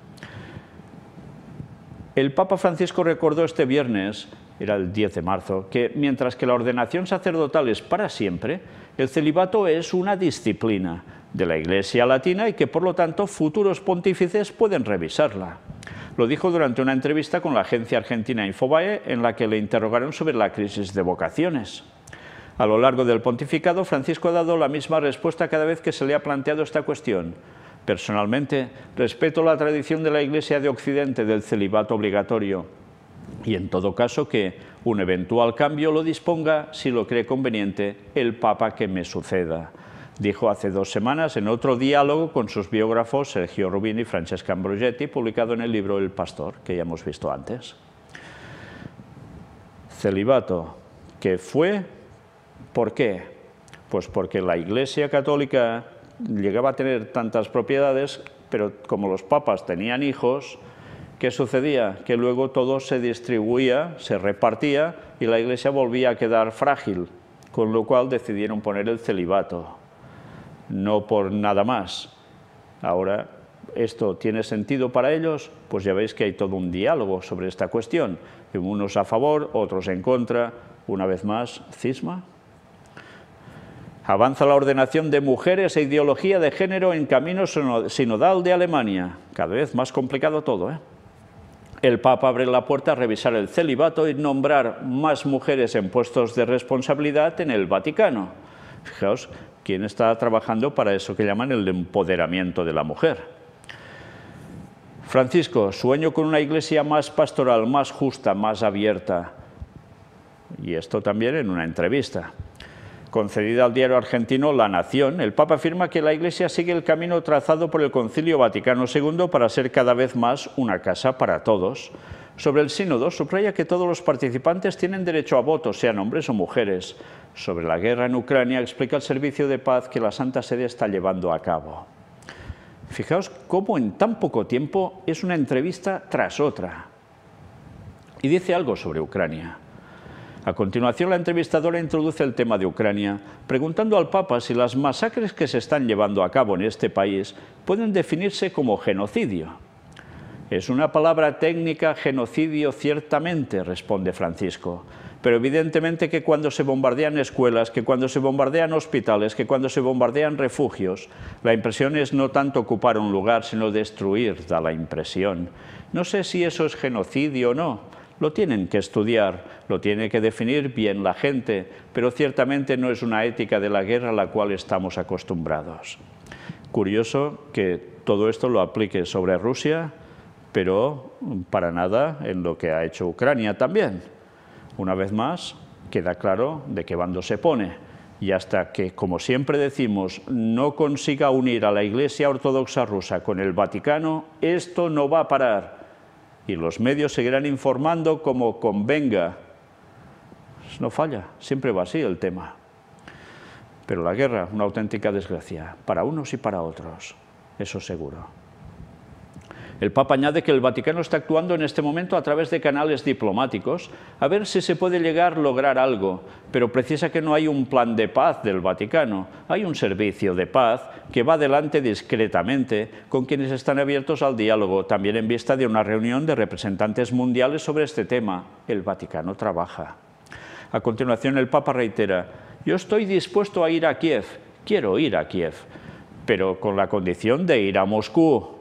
El Papa Francisco recordó este viernes, era el 10 de marzo, que mientras que la ordenación sacerdotal es para siempre, el celibato es una disciplina de la Iglesia Latina y que por lo tanto futuros pontífices pueden revisarla. Lo dijo durante una entrevista con la agencia argentina Infobae en la que le interrogaron sobre la crisis de vocaciones. A lo largo del pontificado, Francisco ha dado la misma respuesta cada vez que se le ha planteado esta cuestión. Personalmente, respeto la tradición de la Iglesia de Occidente del celibato obligatorio y en todo caso que un eventual cambio lo disponga, si lo cree conveniente, el Papa que me suceda. Dijo hace dos semanas en otro diálogo con sus biógrafos Sergio Rubini y Francesca Ambrogetti, publicado en el libro El Pastor, que ya hemos visto antes. Celibato, que fue, ¿por qué? Pues porque la Iglesia Católica llegaba a tener tantas propiedades, pero como los papas tenían hijos, ¿qué sucedía? Que luego todo se distribuía, se repartía y la iglesia volvía a quedar frágil, con lo cual decidieron poner el celibato, no por nada más. Ahora, ¿esto tiene sentido para ellos? Pues ya veis que hay todo un diálogo sobre esta cuestión, unos a favor, otros en contra, una vez más, cisma. Avanza la ordenación de mujeres e ideología de género en camino sinodal de Alemania. Cada vez más complicado todo. ¿eh? El Papa abre la puerta a revisar el celibato y nombrar más mujeres en puestos de responsabilidad en el Vaticano. Fijaos quién está trabajando para eso que llaman el empoderamiento de la mujer. Francisco, sueño con una iglesia más pastoral, más justa, más abierta. Y esto también en una entrevista concedida al diario argentino La Nación, el Papa afirma que la Iglesia sigue el camino trazado por el Concilio Vaticano II para ser cada vez más una casa para todos. Sobre el sínodo, subraya que todos los participantes tienen derecho a voto, sean hombres o mujeres. Sobre la guerra en Ucrania, explica el servicio de paz que la Santa Sede está llevando a cabo. Fijaos cómo en tan poco tiempo es una entrevista tras otra. Y dice algo sobre Ucrania. A continuación, la entrevistadora introduce el tema de Ucrania, preguntando al Papa si las masacres que se están llevando a cabo en este país pueden definirse como genocidio. Es una palabra técnica, genocidio, ciertamente, responde Francisco. Pero evidentemente que cuando se bombardean escuelas, que cuando se bombardean hospitales, que cuando se bombardean refugios, la impresión es no tanto ocupar un lugar, sino destruir, da la impresión. No sé si eso es genocidio o no, lo tienen que estudiar, lo tiene que definir bien la gente, pero ciertamente no es una ética de la guerra a la cual estamos acostumbrados. Curioso que todo esto lo aplique sobre Rusia, pero para nada en lo que ha hecho Ucrania también. Una vez más, queda claro de qué bando se pone. Y hasta que, como siempre decimos, no consiga unir a la Iglesia Ortodoxa rusa con el Vaticano, esto no va a parar y los medios seguirán informando como convenga. Pues no falla, siempre va así el tema. Pero la guerra, una auténtica desgracia, para unos y para otros, eso seguro. El Papa añade que el Vaticano está actuando en este momento a través de canales diplomáticos a ver si se puede llegar a lograr algo, pero precisa que no hay un plan de paz del Vaticano, hay un servicio de paz que va adelante discretamente con quienes están abiertos al diálogo, también en vista de una reunión de representantes mundiales sobre este tema. El Vaticano trabaja. A continuación el Papa reitera, yo estoy dispuesto a ir a Kiev, quiero ir a Kiev, pero con la condición de ir a Moscú.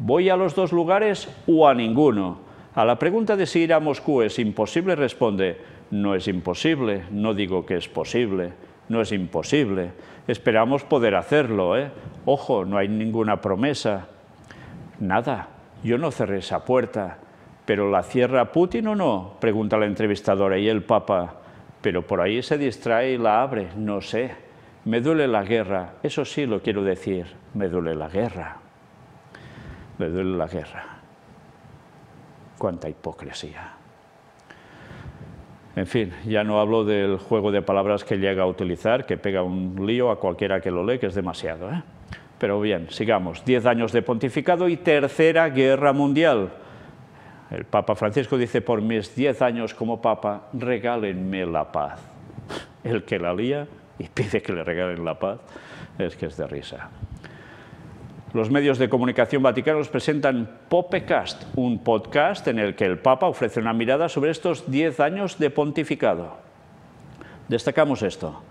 ¿Voy a los dos lugares o a ninguno? A la pregunta de si ir a Moscú es imposible responde, no es imposible, no digo que es posible, no es imposible. Esperamos poder hacerlo, ¿eh? Ojo, no hay ninguna promesa. Nada, yo no cerré esa puerta. ¿Pero la cierra Putin o no? Pregunta la entrevistadora y el Papa. Pero por ahí se distrae y la abre, no sé. Me duele la guerra, eso sí lo quiero decir, me duele la guerra le duele la guerra. Cuánta hipocresía. En fin, ya no hablo del juego de palabras que llega a utilizar, que pega un lío a cualquiera que lo lee, que es demasiado. ¿eh? Pero bien, sigamos. Diez años de pontificado y tercera guerra mundial. El Papa Francisco dice, por mis diez años como Papa, regálenme la paz. El que la lía y pide que le regalen la paz es que es de risa. Los medios de comunicación vaticanos presentan Popecast, un podcast en el que el Papa ofrece una mirada sobre estos 10 años de pontificado. Destacamos esto.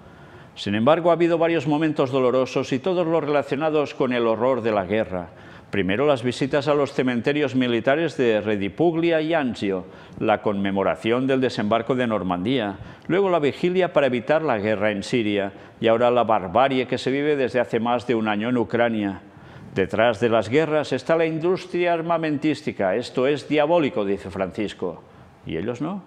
Sin embargo, ha habido varios momentos dolorosos y todos los relacionados con el horror de la guerra. Primero las visitas a los cementerios militares de Redipuglia y Anzio, la conmemoración del desembarco de Normandía, luego la vigilia para evitar la guerra en Siria y ahora la barbarie que se vive desde hace más de un año en Ucrania. Detrás de las guerras está la industria armamentística. Esto es diabólico, dice Francisco. Y ellos no.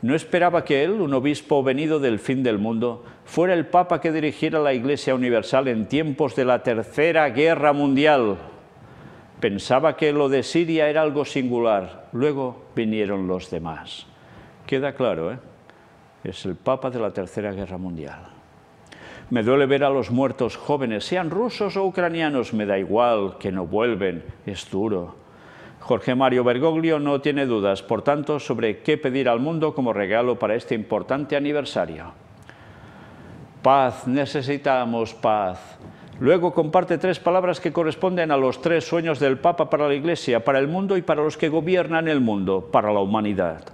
No esperaba que él, un obispo venido del fin del mundo, fuera el papa que dirigiera la Iglesia Universal en tiempos de la Tercera Guerra Mundial. Pensaba que lo de Siria era algo singular. Luego vinieron los demás. Queda claro, ¿eh? Es el papa de la Tercera Guerra Mundial. Me duele ver a los muertos jóvenes, sean rusos o ucranianos, me da igual que no vuelven, es duro. Jorge Mario Bergoglio no tiene dudas, por tanto, sobre qué pedir al mundo como regalo para este importante aniversario. Paz, necesitamos paz. Luego comparte tres palabras que corresponden a los tres sueños del Papa para la Iglesia, para el mundo y para los que gobiernan el mundo, para la humanidad.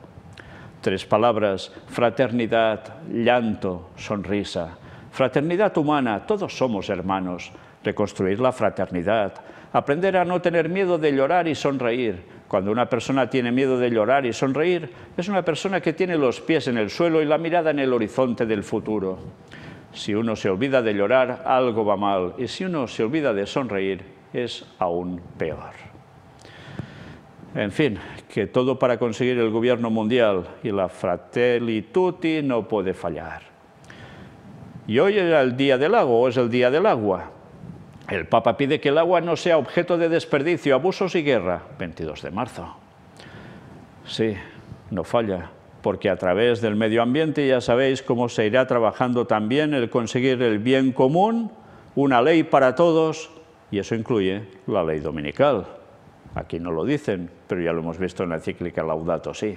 Tres palabras, fraternidad, llanto, sonrisa. Fraternidad humana, todos somos hermanos. Reconstruir la fraternidad. Aprender a no tener miedo de llorar y sonreír. Cuando una persona tiene miedo de llorar y sonreír, es una persona que tiene los pies en el suelo y la mirada en el horizonte del futuro. Si uno se olvida de llorar, algo va mal. Y si uno se olvida de sonreír, es aún peor. En fin, que todo para conseguir el gobierno mundial y la fraternidad no puede fallar. Y hoy era el día del agua o es el día del agua. El Papa pide que el agua no sea objeto de desperdicio, abusos y guerra. 22 de marzo. Sí, no falla, porque a través del medio ambiente ya sabéis cómo se irá trabajando también el conseguir el bien común, una ley para todos, y eso incluye la ley dominical. Aquí no lo dicen, pero ya lo hemos visto en la cíclica Laudato sí.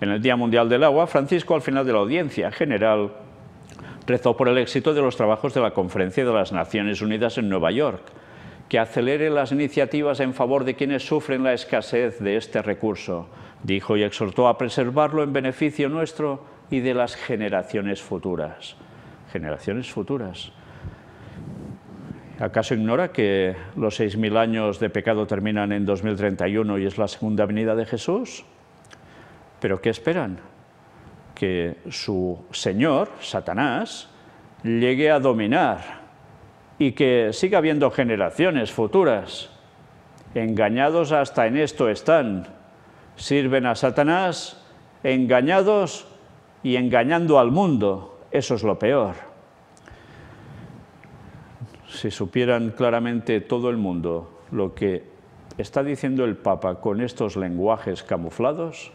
En el Día Mundial del Agua, Francisco, al final de la audiencia general, rezó por el éxito de los trabajos de la Conferencia de las Naciones Unidas en Nueva York, que acelere las iniciativas en favor de quienes sufren la escasez de este recurso, dijo y exhortó a preservarlo en beneficio nuestro y de las generaciones futuras. Generaciones futuras. ¿Acaso ignora que los 6.000 años de pecado terminan en 2031 y es la segunda venida de Jesús? ¿Pero qué esperan? que su señor, Satanás, llegue a dominar y que siga habiendo generaciones futuras. Engañados hasta en esto están. Sirven a Satanás, engañados y engañando al mundo. Eso es lo peor. Si supieran claramente todo el mundo lo que está diciendo el Papa con estos lenguajes camuflados,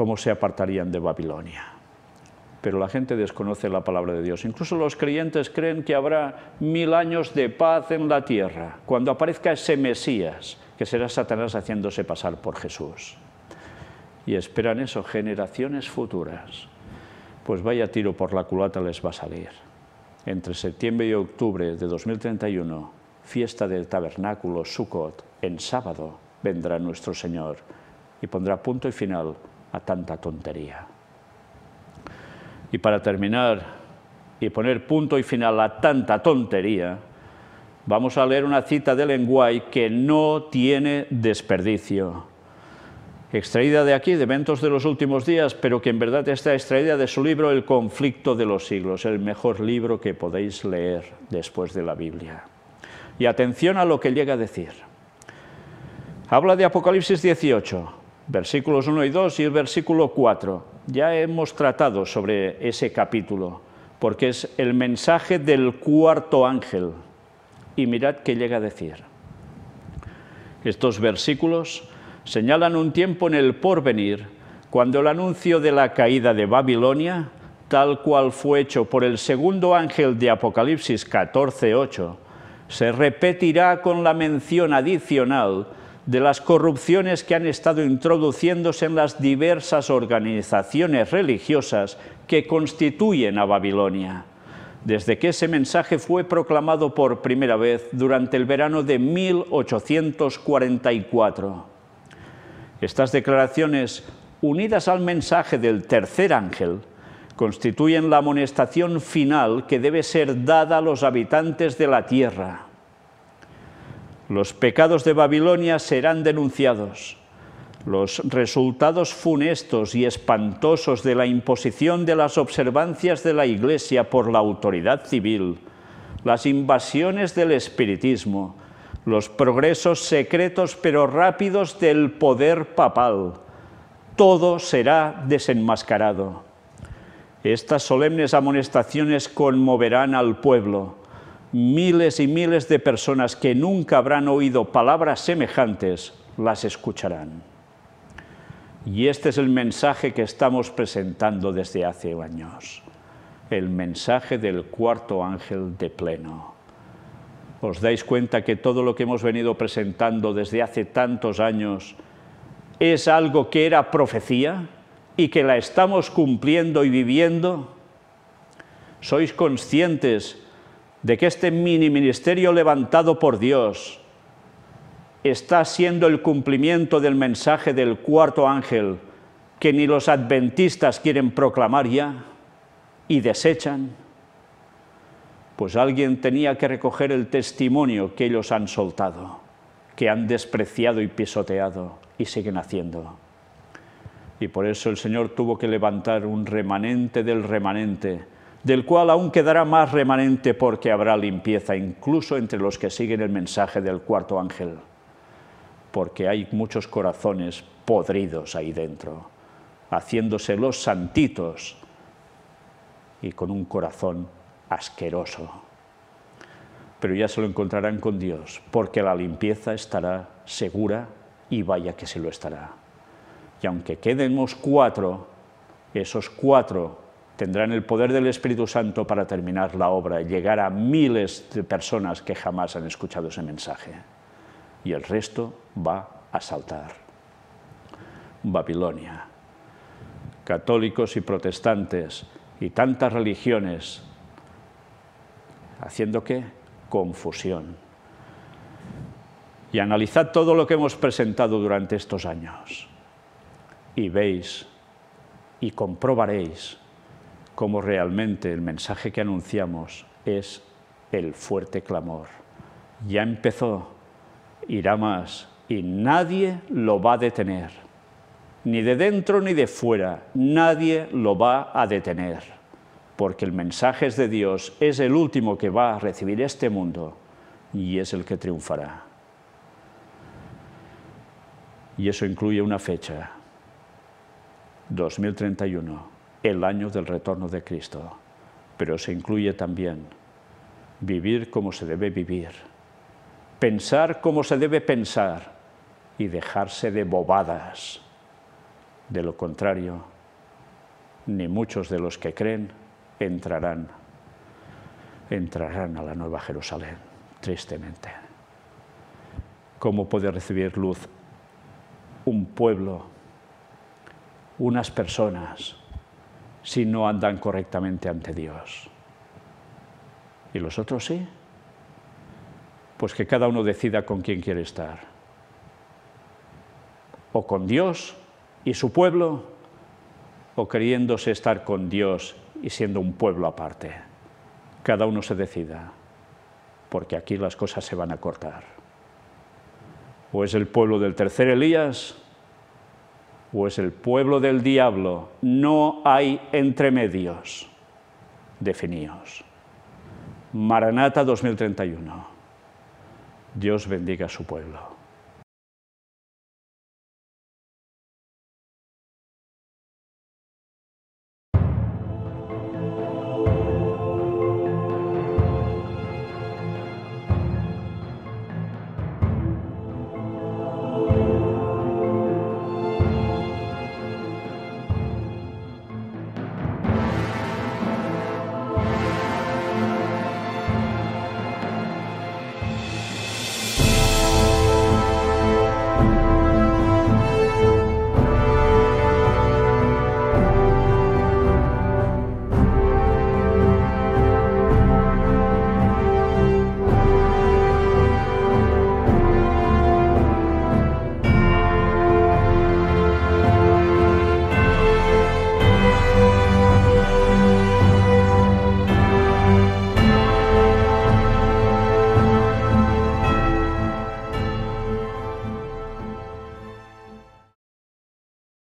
cómo se apartarían de Babilonia. Pero la gente desconoce la palabra de Dios. Incluso los creyentes creen que habrá mil años de paz en la tierra, cuando aparezca ese Mesías, que será Satanás haciéndose pasar por Jesús. Y esperan eso, generaciones futuras. Pues vaya tiro por la culata les va a salir. Entre septiembre y octubre de 2031, fiesta del tabernáculo Sukkot, en sábado, vendrá nuestro Señor y pondrá punto y final a tanta tontería. Y para terminar y poner punto y final a tanta tontería, vamos a leer una cita de Lenguay que no tiene desperdicio. Extraída de aquí, de eventos de los últimos días, pero que en verdad está extraída de su libro El conflicto de los siglos, el mejor libro que podéis leer después de la Biblia. Y atención a lo que llega a decir. Habla de Apocalipsis 18, versículos 1 y 2 y el versículo 4. Ya hemos tratado sobre ese capítulo, porque es el mensaje del cuarto ángel. Y mirad qué llega a decir. Estos versículos señalan un tiempo en el porvenir, cuando el anuncio de la caída de Babilonia, tal cual fue hecho por el segundo ángel de Apocalipsis 14.8, se repetirá con la mención adicional de las corrupciones que han estado introduciéndose en las diversas organizaciones religiosas que constituyen a Babilonia. Desde que ese mensaje fue proclamado por primera vez durante el verano de 1844. Estas declaraciones, unidas al mensaje del tercer ángel, constituyen la amonestación final que debe ser dada a los habitantes de la tierra los pecados de Babilonia serán denunciados. Los resultados funestos y espantosos de la imposición de las observancias de la Iglesia por la autoridad civil, las invasiones del espiritismo, los progresos secretos pero rápidos del poder papal, todo será desenmascarado. Estas solemnes amonestaciones conmoverán al pueblo miles y miles de personas que nunca habrán oído palabras semejantes las escucharán. Y este es el mensaje que estamos presentando desde hace años, el mensaje del cuarto ángel de pleno. Os dais cuenta que todo lo que hemos venido presentando desde hace tantos años es algo que era profecía y que la estamos cumpliendo y viviendo. ¿Sois conscientes de que este mini ministerio levantado por Dios está siendo el cumplimiento del mensaje del cuarto ángel que ni los adventistas quieren proclamar ya y desechan, pues alguien tenía que recoger el testimonio que ellos han soltado, que han despreciado y pisoteado y siguen haciendo. Y por eso el Señor tuvo que levantar un remanente del remanente, del cual aún quedará más remanente porque habrá limpieza incluso entre los que siguen el mensaje del cuarto ángel, porque hay muchos corazones podridos ahí dentro, haciéndose los santitos y con un corazón asqueroso. Pero ya se lo encontrarán con Dios, porque la limpieza estará segura y vaya que se lo estará. Y aunque quedemos cuatro, esos cuatro tendrán el poder del Espíritu Santo para terminar la obra, y llegar a miles de personas que jamás han escuchado ese mensaje. Y el resto va a saltar. Babilonia. Católicos y protestantes y tantas religiones. ¿Haciendo qué? Confusión. Y analizad todo lo que hemos presentado durante estos años. Y veis y comprobaréis como realmente el mensaje que anunciamos es el fuerte clamor. Ya empezó, irá más y nadie lo va a detener. Ni de dentro ni de fuera, nadie lo va a detener. Porque el mensaje es de Dios, es el último que va a recibir este mundo y es el que triunfará. Y eso incluye una fecha, 2031 el año del retorno de Cristo, pero se incluye también vivir como se debe vivir, pensar como se debe pensar y dejarse de bobadas. De lo contrario, ni muchos de los que creen entrarán, entrarán a la Nueva Jerusalén, tristemente. ¿Cómo puede recibir luz un pueblo, unas personas? si no andan correctamente ante Dios. ¿Y los otros sí? Pues que cada uno decida con quién quiere estar. O con Dios y su pueblo, o queriéndose estar con Dios y siendo un pueblo aparte. Cada uno se decida, porque aquí las cosas se van a cortar. O es el pueblo del tercer Elías, pues el pueblo del diablo no hay entremedios definidos. Maranata 2031. Dios bendiga a su pueblo.